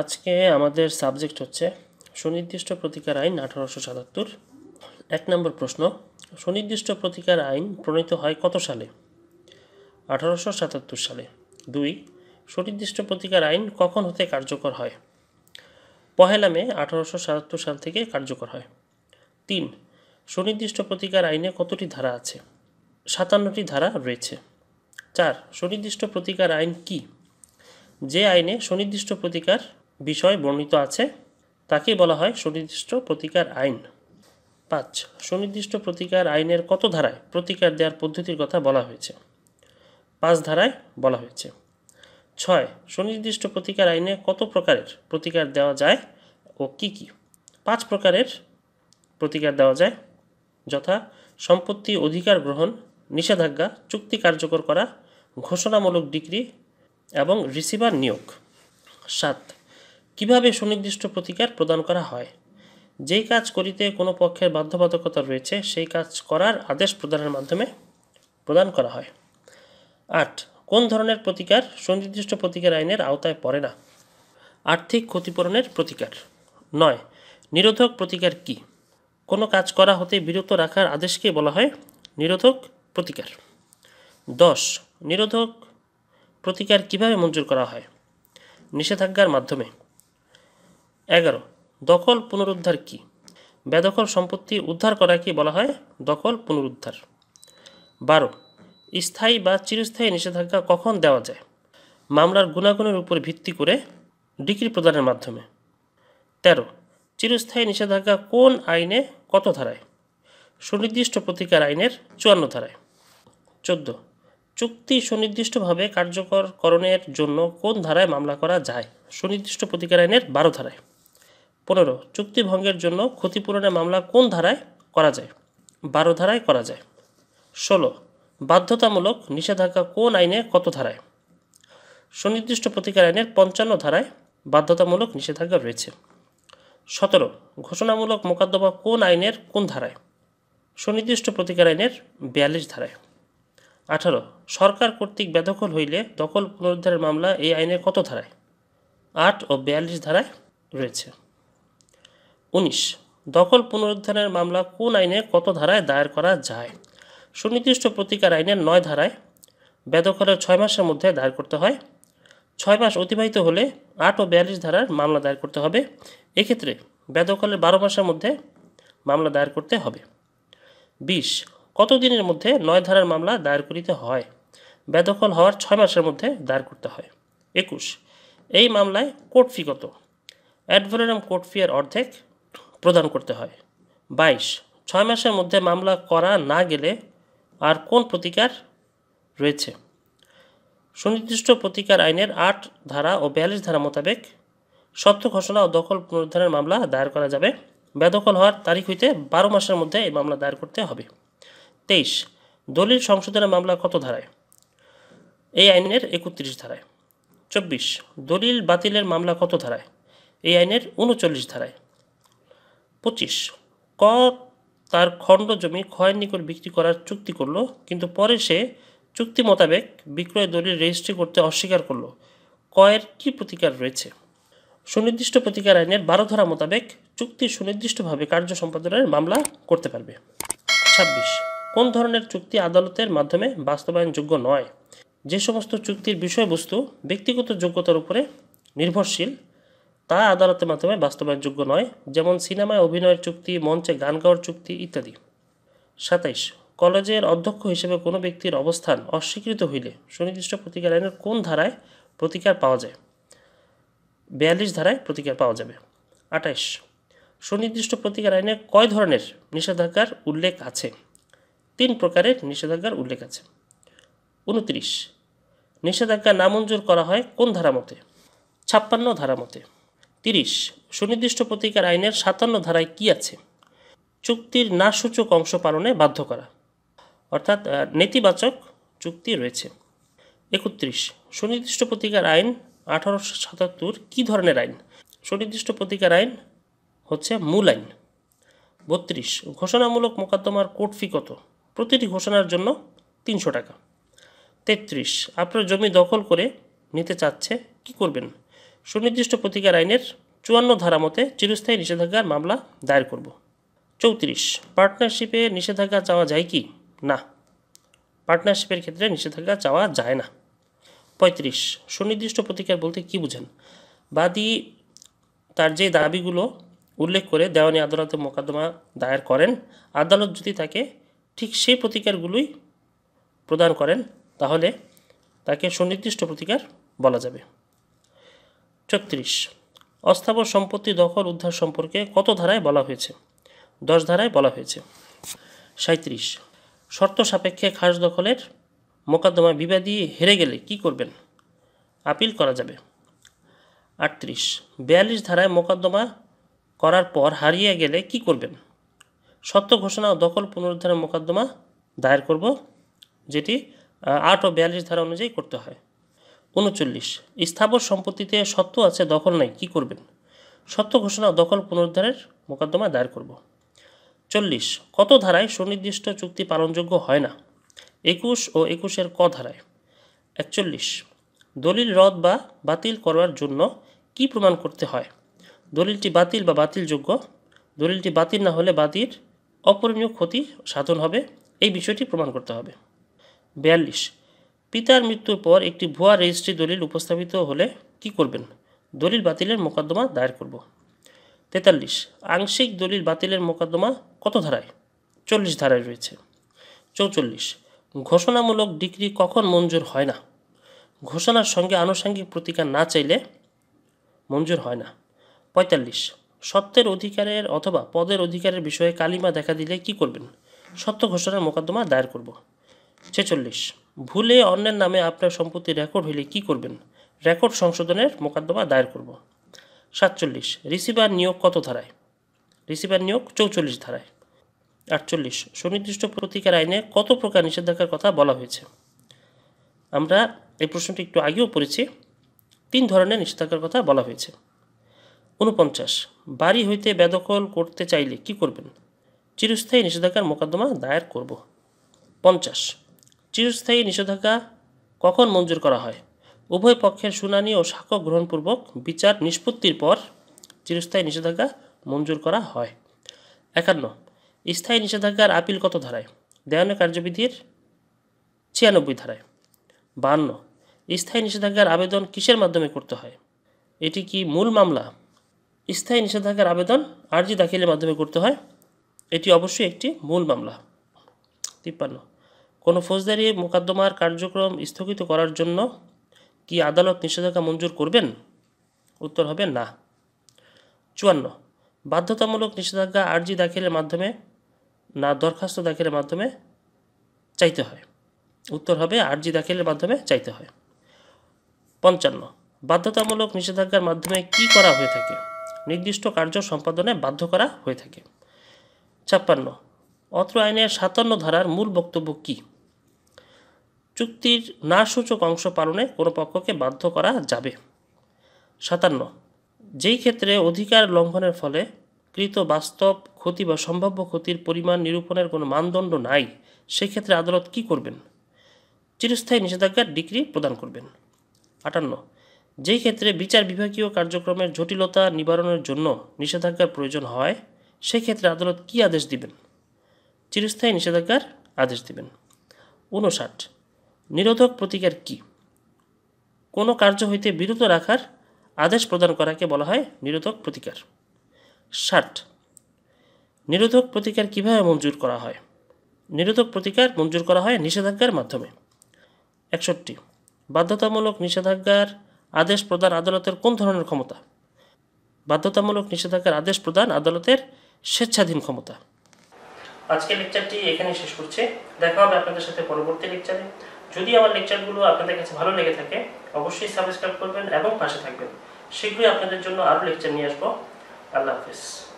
আজকে আমাদের সাবজেক্ট হচ্ছে সুনির্দিষ্ট প্রতিকার আইন আঠারোশো সাতাত্তর এক নম্বর প্রশ্ন সুনির্দিষ্ট প্রতিকার আইন প্রণীত হয় কত সালে আঠারোশো সাতাত্তর সালে দুই সুনির্দিষ্ট প্রতিকার আইন কখন হতে কার্যকর হয় পহেলা মে আঠারোশো সাতাত্তর সাল থেকে কার্যকর হয় তিন সুনির্দিষ্ট প্রতিকার আইনে কতটি ধারা আছে সাতান্নটি ধারা রয়েছে চার সুনির্দিষ্ট প্রতিকার আইন কি যে আইনে সুনির্দিষ্ট প্রতিকার বিষয় বর্ণিত আছে তাকে বলা হয় সুনির্দিষ্ট প্রতিকার আইন পাঁচ সুনির্দিষ্ট প্রতিকার আইনের কত ধারায় প্রতিকার দেওয়ার পদ্ধতির কথা বলা হয়েছে পাঁচ ধারায় বলা হয়েছে ছয় সুনির্দিষ্ট প্রতিকার আইনে কত প্রকারের প্রতিকার দেওয়া যায় ও কি কি পাঁচ প্রকারের প্রতিকার দেওয়া যায় যথা সম্পত্তি অধিকার গ্রহণ নিষেধাজ্ঞা চুক্তি কার্যকর করা ঘোষণামূলক ডিগ্রি এবং রিসিভার নিয়োগ সাত কিভাবে সুনির্দিষ্ট প্রতিকার প্রদান করা হয় যেই কাজ করিতে কোনো পক্ষের বাধ্যবাধকতা রয়েছে সেই কাজ করার আদেশ প্রদানের মাধ্যমে প্রদান করা হয় আট কোন ধরনের প্রতিকার সুনির্দিষ্ট প্রতিকার আইনের আওতায় পড়ে না আর্থিক ক্ষতিপূরণের প্রতিকার নয় নিরোধক প্রতিকার কি কোনো কাজ করা হতে বিরত রাখার আদেশকে বলা হয় নিরোধক প্রতিকার দশ নিরোধক প্রতিকার কিভাবে মঞ্জুর করা হয় নিষেধাজ্ঞার মাধ্যমে এগারো দখল পুনরুদ্ধার কি বেদখল সম্পত্তি উদ্ধার করাকে বলা হয় দখল পুনরুদ্ধার বারো স্থায়ী বা চিরস্থায়ী নিষেধাজ্ঞা কখন দেওয়া যায় মামলার গুণাগুণের উপর ভিত্তি করে ডিগ্রি প্রদানের মাধ্যমে তেরো চিরস্থায়ী নিষেধাজ্ঞা কোন আইনে কত ধারায় সুনির্দিষ্ট প্রতিকার আইনের চুয়ান্ন ধারায় চোদ্দ চুক্তি সুনির্দিষ্টভাবে কার্যকরকরণের জন্য কোন ধারায় মামলা করা যায় সুনির্দিষ্ট প্রতিকার আইনের বারো ধারায় পনেরো চুক্তি ভঙ্গের জন্য ক্ষতিপূরণের মামলা কোন ধারায় করা যায় বারো ধারায় করা যায় ষোলো বাধ্যতামূলক নিষেধাজ্ঞা কোন আইনে কত ধারায় সুনির্দিষ্ট প্রতিকার আইনের পঞ্চান্ন ধারায় বাধ্যতামূলক নিষেধাজ্ঞা রয়েছে সতেরো ঘোষণামূলক মোকদ্দমা কোন আইনের কোন ধারায় সুনির্দিষ্ট প্রতিকার আইনের বিয়াল্লিশ ধারায় আঠারো সরকার কর্তৃক বেদখল হইলে দখল পুনরুদ্ধারের মামলা এই আইনে কত ধারায় আট ও বিয়াল্লিশ ধারায় রয়েছে উনিশ দখল পুনরুদ্ধারের মামলা কোন আইনে কত ধারায় দায়ের করা যায় সুনির্দিষ্ট প্রতিকার আইনের নয় ধারায় বেদখলের ছয় মাসের মধ্যে দায়ের করতে হয় ছয় মাস অতিবাহিত হলে আট ও বিয়াল্লিশ ধারার মামলা দায়ের করতে হবে এক্ষেত্রে বেদখলের বারো মাসের মধ্যে মামলা দায়ের করতে হবে বিশ কত দিনের মধ্যে নয় ধারার মামলা দায়ের করিতে হয় বেদখল হওয়ার ছয় মাসের মধ্যে দায়ের করতে হয় একুশ এই মামলায় কোর্ট ফি কত অ্যাডভোরেরাম কোর্ট ফি এর অর্ধেক প্রদান করতে হয় বাইশ ছয় মাসের মধ্যে মামলা করা না গেলে আর কোন প্রতিকার রয়েছে সুনির্দিষ্ট প্রতিকার আইনের আট ধারা ও বিয়াল্লিশ ধারা মোতাবেক সত্য ঘোষণা ও দখল পুনরুদ্ধারের মামলা দায়ের করা যাবে বেদখল হওয়ার তারিখ হইতে বারো মাসের মধ্যে এই মামলা দায়ের করতে হবে তেইশ দলিল সংশোধনের মামলা কত ধারায় এই আইনের একত্রিশ ধারায় চব্বিশ দলিল বাতিলের মামলা কত ধারায় এই আইনের উনচল্লিশ ধারায় পঁচিশ ক তার খণ্ড জমি ক্ষয়ের নিকট বিক্রি করার চুক্তি করলো কিন্তু পরে সে চুক্তি মোতাবেক বিক্রয় দলিল রেজিস্ট্রি করতে অস্বীকার করলো কয়ের কি প্রতিকার রয়েছে সুনির্দিষ্ট প্রতিকার আইনের বারো ধারা মোতাবেক চুক্তি সুনির্দিষ্টভাবে কার্য সম্পাদনের মামলা করতে পারবে ছাব্বিশ কোন ধরনের চুক্তি আদালতের মাধ্যমে বাস্তবায়নযোগ্য নয় যে সমস্ত চুক্তির বিষয়বস্তু ব্যক্তিগত যোগ্যতার উপরে নির্ভরশীল তা আদালতের মাধ্যমে বাস্তবায়নযোগ্য নয় যেমন সিনেমায় অভিনয়ের চুক্তি মঞ্চে গান গাওয়ার চুক্তি ইত্যাদি সাতাইশ কলেজের অধ্যক্ষ হিসেবে কোনো ব্যক্তির অবস্থান অস্বীকৃত হইলে সুনির্দিষ্ট প্রতিকার আইনের কোন ধারায় প্রতিকার পাওয়া যায় বিয়াল্লিশ ধারায় প্রতিকার পাওয়া যাবে আঠাইশ সুনির্দিষ্ট প্রতিকার আইনে কয় ধরনের নিষেধাজ্ঞার উল্লেখ আছে তিন প্রকারের নিষেধাজ্ঞার উল্লেখ আছে উনত্রিশ নিষেধাজ্ঞা নামঞ্জুর করা হয় কোন ধারা মতে ছাপ্পান্ন ধারা মতে তিরিশ সুনির্দিষ্ট প্রতিকার আইনের সাতান্ন ধারায় কি আছে চুক্তির নাসূচক অংশ পালনে বাধ্য করা অর্থাৎ নেতিবাচক চুক্তি রয়েছে একত্রিশ সুনির্দিষ্ট প্রতিকার আইন আঠারোশো সাতাত্তর কী ধরনের আইন সুনির্দিষ্ট প্রতিকার আইন হচ্ছে মূল আইন বত্রিশ ঘোষণামূলক মোকদ্দমার কোর্ট ফি কত প্রতিটি ঘোষণার জন্য তিনশো টাকা তেত্রিশ আপনার জমি দখল করে নিতে চাচ্ছে কি করবেন সুনির্দিষ্ট প্রতিকার আইনের চুয়ান্ন ধারা মতে চিরস্থায়ী নিষেধাজ্ঞার মামলা দায়ের করব চৌত্রিশ পার্টনারশিপে নিষেধাজ্ঞা চাওয়া যায় কি না পার্টনারশিপের ক্ষেত্রে নিষেধাজ্ঞা চাওয়া যায় না পঁয়ত্রিশ সুনির্দিষ্ট প্রতিকার বলতে কি বুঝেন বাদী তার যে দাবিগুলো উল্লেখ করে দেওয়ানি আদালতে মোকদ্দমা দায়ের করেন আদালত যদি তাকে ঠিক সেই প্রতিকারগুলোই প্রদান করেন তাহলে তাকে সুনির্দিষ্ট প্রতিকার বলা যাবে ছত্রিশ অস্থাবর সম্পত্তি দখল উদ্ধার সম্পর্কে কত ধারায় বলা হয়েছে দশ ধারায় বলা হয়েছে সাঁত্রিশ শর্ত সাপেক্ষে খাস দখলের মোকদ্দমা বিবাদী হেরে গেলে কি করবেন আপিল করা যাবে আটত্রিশ বিয়াল্লিশ ধারায় মোকদ্দমা করার পর হারিয়ে গেলে কি করবেন সত্য ঘোষণা ও দখল পুনরুদ্ধারের মোকদ্দমা দায়ের করব যেটি আট ও বিয়াল্লিশ ধারা অনুযায়ী করতে হয় উনচল্লিশ স্থাবর সম্পত্তিতে সত্য আছে দখল নাই কি করবেন সত্য ঘোষণা দখল পুনরুদ্ধারের মোকদ্দমা দায়ের করব চল্লিশ কত ধারায় সুনির্দিষ্ট চুক্তি পালনযোগ্য হয় না একুশ ও একুশের ক ধারায় একচল্লিশ দলিল রদ বা বাতিল করার জন্য কি প্রমাণ করতে হয় দলিলটি বাতিল বা বাতিলযোগ্য দলিলটি বাতিল না হলে বাতিল অপরণীয় ক্ষতি সাধন হবে এই বিষয়টি প্রমাণ করতে হবে বিয়াল্লিশ পিতার মৃত্যুর পর একটি ভুয়া রেজিস্ট্রি দলিল উপস্থাপিত হলে কি করবেন দলিল বাতিলের মোকদ্দমা দায়ের করব তেতাল্লিশ আংশিক দলিল বাতিলের মোকদ্দমা কত ধারায় চল্লিশ ধারায় রয়েছে চৌচল্লিশ ঘোষণামূলক ডিগ্রি কখন মঞ্জুর হয় না ঘোষণার সঙ্গে আনুষঙ্গিক প্রতিকার না চাইলে মঞ্জুর হয় না পঁয়তাল্লিশ সত্যের অধিকারের অথবা পদের অধিকারের বিষয়ে কালিমা দেখা দিলে কি করবেন সত্য ঘোষণার মোকদ্দমা দায়ের করব ছেচল্লিশ ভুলে অন্যের নামে আপনার সম্পত্তি রেকর্ড হইলে কি করবেন রেকর্ড সংশোধনের মোকদ্দমা দায়ের করব সাতচল্লিশ রিসিভার নিয়োগ কত ধারায় রিসিভার নিয়োগ চৌচল্লিশ ধারায় আটচল্লিশ সুনির্দিষ্ট প্রতিকার আইনে কত প্রকার নিষেধাজ্ঞার কথা বলা হয়েছে আমরা এই প্রশ্নটি একটু আগেও পড়েছি তিন ধরনের নিষেধাজ্ঞার কথা বলা হয়েছে উনপঞ্চাশ বাড়ি হইতে বেদখল করতে চাইলে কি করবেন চিরস্থায়ী নিষেধাজ্ঞার মোকদ্দমা দায়ের করব পঞ্চাশ চিরস্থায়ী নিষেধাজ্ঞা কখন মঞ্জুর করা হয় উভয় পক্ষের শুনানি ও সাক্ষ্য গ্রহণপূর্বক বিচার নিষ্পত্তির পর চিরস্থায়ী নিষেধাজ্ঞা মঞ্জুর করা হয় একান্ন স্থায়ী নিষেধাজ্ঞার আপিল কত ধারায় দেয়ান কার্যবিধির ছিয়ানব্বই ধারায় বান্ন স্থায়ী নিষেধাজ্ঞার আবেদন কিসের মাধ্যমে করতে হয় এটি কি মূল মামলা স্থায়ী নিষেধাজ্ঞার আবেদন আর্জি দাখিলের মাধ্যমে করতে হয় এটি অবশ্যই একটি মূল মামলা তিপ্পান্ন কোনো ফৌজদারি মোকদ্দমার কার্যক্রম স্থগিত করার জন্য কি আদালত নিষেধাজ্ঞা মঞ্জুর করবেন উত্তর হবে না চুয়ান্ন বাধ্যতামূলক নিষেধাজ্ঞা আর্জি দাখিলের মাধ্যমে না দরখাস্ত দাখিলের মাধ্যমে চাইতে হয় উত্তর হবে আর্জি দাখিলের মাধ্যমে চাইতে হয় পঞ্চান্ন বাধ্যতামূলক নিষেধাজ্ঞার মাধ্যমে কি করা হয়ে থাকে নির্দিষ্ট কার্য সম্পাদনে বাধ্য করা হয়ে থাকে ছাপ্পান্ন অত্র আইনের সাতান্ন ধারার মূল বক্তব্য কী চুক্তির না সূচক অংশ পালনে কোনো পক্ষকে বাধ্য করা যাবে সাতান্ন যেই ক্ষেত্রে অধিকার লঙ্ঘনের ফলে কৃত বাস্তব ক্ষতি বা সম্ভাব্য ক্ষতির পরিমাণ নিরূপণের কোনো মানদণ্ড নাই সেক্ষেত্রে আদালত কি করবেন চিরস্থায়ী নিষেধাজ্ঞার ডিগ্রি প্রদান করবেন আটান্ন যেই ক্ষেত্রে বিচার বিভাগীয় কার্যক্রমের জটিলতা নিবারণের জন্য নিষেধাজ্ঞার প্রয়োজন হয় সেক্ষেত্রে আদালত কি আদেশ দিবেন চিরস্থায়ী নিষেধাজ্ঞার আদেশ দিবেন উনষাট নিরোধক প্রতিকার কি কোনো কার্য হইতে বিরত রাখার আদেশ প্রদান করাকে বলা হয় নিরোধক প্রতিকার ষাট নিরোধক প্রতিকার কিভাবে মঞ্জুর করা হয় নিরোধক প্রতিকার মঞ্জুর করা হয় নিষেধাজ্ঞার মাধ্যমে একষট্টি বাধ্যতামূলক নিষেধাজ্ঞার আদেশ প্রদান আদালতের কোন ধরনের ক্ষমতা বাধ্যতামূলক নিষেধাজ্ঞার আদেশ প্রদান আদালতের স্বেচ্ছাধীন ক্ষমতা আজকের লেকচারটি এখানে শেষ করছে দেখা হবে আপনাদের সাথে পরবর্তী লেকচারে যদি আমার লেকচারগুলো আপনাদের কাছে ভালো লেগে থাকে অবশ্যই সাবস্ক্রাইব করবেন এবং পাশে থাকবেন শীঘ্রই আপনাদের জন্য আরও লেকচার নিয়ে আসবো আল্লাহ হাফিজ